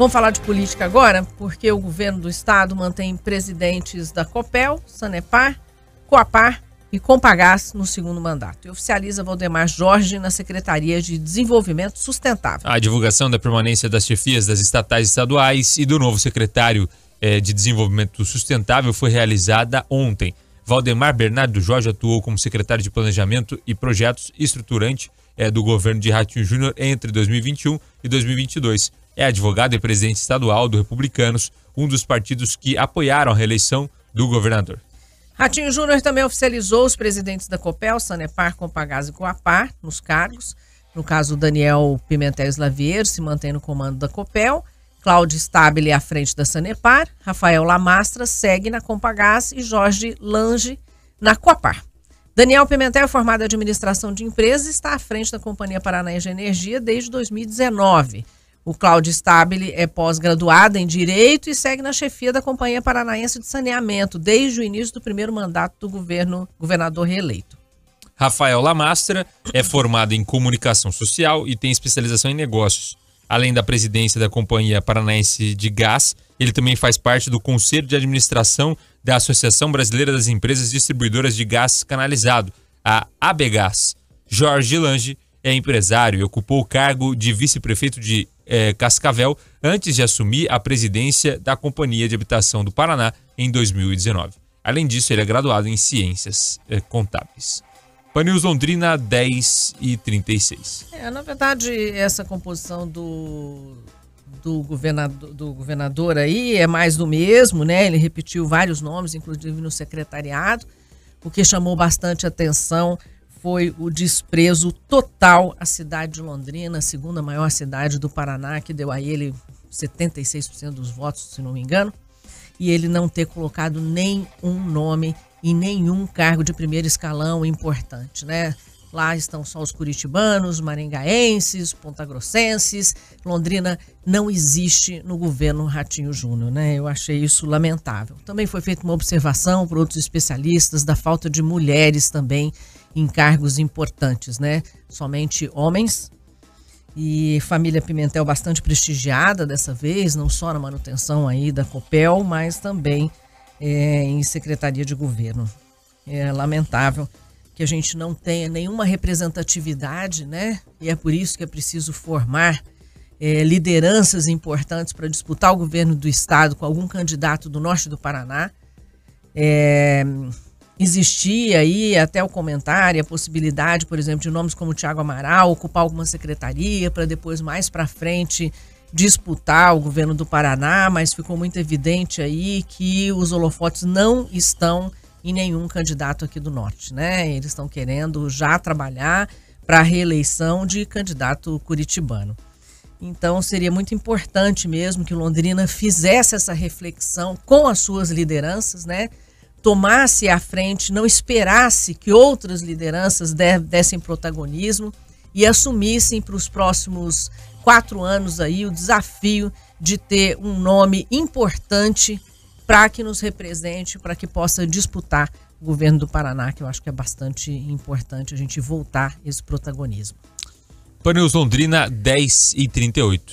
Vamos falar de política agora, porque o governo do estado mantém presidentes da COPEL, Sanepar, Coapar e Compagás no segundo mandato. E oficializa Valdemar Jorge na Secretaria de Desenvolvimento Sustentável. A divulgação da permanência das chefias das estatais estaduais e do novo secretário eh, de Desenvolvimento Sustentável foi realizada ontem. Valdemar Bernardo Jorge atuou como secretário de Planejamento e Projetos estruturante eh, do governo de Ratinho Júnior entre 2021 e 2022 é advogado e presidente estadual do Republicanos, um dos partidos que apoiaram a reeleição do governador. Ratinho Júnior também oficializou os presidentes da Copel, Sanepar, Compagás e Coapar nos cargos. No caso, Daniel Pimentel Slavier se mantém no comando da Copel, Cláudio Stabile à frente da Sanepar, Rafael Lamastra segue na Compagás e Jorge Lange na Coapar. Daniel Pimentel, formado em administração de empresas, está à frente da Companhia Paranaense de Energia desde 2019. O Cláudio Stabile é pós graduado em Direito e segue na chefia da Companhia Paranaense de Saneamento desde o início do primeiro mandato do governo governador reeleito. Rafael Lamastra é formado em Comunicação Social e tem especialização em negócios. Além da presidência da Companhia Paranaense de Gás, ele também faz parte do Conselho de Administração da Associação Brasileira das Empresas Distribuidoras de Gás Canalizado, a ABGAS. Jorge Lange é empresário e ocupou o cargo de vice-prefeito de é, Cascavel antes de assumir a presidência da Companhia de Habitação do Paraná em 2019. Além disso, ele é graduado em Ciências é, Contábeis. Panils Londrina 10 e 36. É, na verdade, essa composição do, do, governador, do governador aí é mais do mesmo, né? Ele repetiu vários nomes, inclusive no secretariado, o que chamou bastante atenção foi o desprezo total à cidade de Londrina, a segunda maior cidade do Paraná, que deu a ele 76% dos votos, se não me engano, e ele não ter colocado nenhum nome em nenhum cargo de primeiro escalão importante, né? Lá estão só os curitibanos, maringaenses, pontagrossenses. Londrina não existe no governo Ratinho Júnior, né? Eu achei isso lamentável. Também foi feita uma observação por outros especialistas da falta de mulheres também em cargos importantes, né? Somente homens. E família Pimentel bastante prestigiada dessa vez, não só na manutenção aí da Copel, mas também é, em secretaria de governo. É lamentável que a gente não tenha nenhuma representatividade, né? E é por isso que é preciso formar é, lideranças importantes para disputar o governo do estado com algum candidato do norte do Paraná. É, existia aí até o comentário, a possibilidade, por exemplo, de nomes como Tiago Amaral ocupar alguma secretaria para depois mais para frente disputar o governo do Paraná, mas ficou muito evidente aí que os holofotes não estão em nenhum candidato aqui do norte, né? Eles estão querendo já trabalhar para a reeleição de candidato curitibano. Então seria muito importante mesmo que Londrina fizesse essa reflexão com as suas lideranças, né? tomasse a frente, não esperasse que outras lideranças dessem protagonismo e assumissem para os próximos quatro anos aí o desafio de ter um nome importante para que nos represente, para que possa disputar o governo do Paraná, que eu acho que é bastante importante a gente voltar esse protagonismo. Paneus Londrina, 10 e 38.